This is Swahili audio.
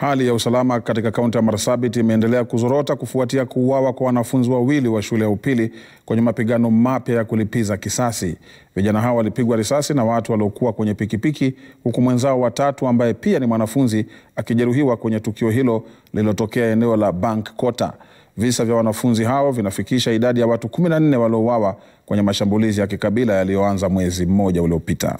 Hali ya usalama katika kaunti ya Marsabit imeendelea kuzorota kufuatia kuuawa kwa wanafunzi wawili wa shule ya upili kwenye mapigano mapya ya kulipiza kisasi. Vijana hao walipigwa risasi na watu waliokuwa kwenye pikipiki, huku mwenzao watatu ambaye pia ni mwanafunzi akijeruhiwa kwenye tukio hilo lililotokea eneo la Bank Kota. Visa vya wanafunzi hao vinafikisha idadi ya watu 14 waliouawa kwenye mashambulizi ya kikabila yaliyoanza mwezi mmoja uliopita.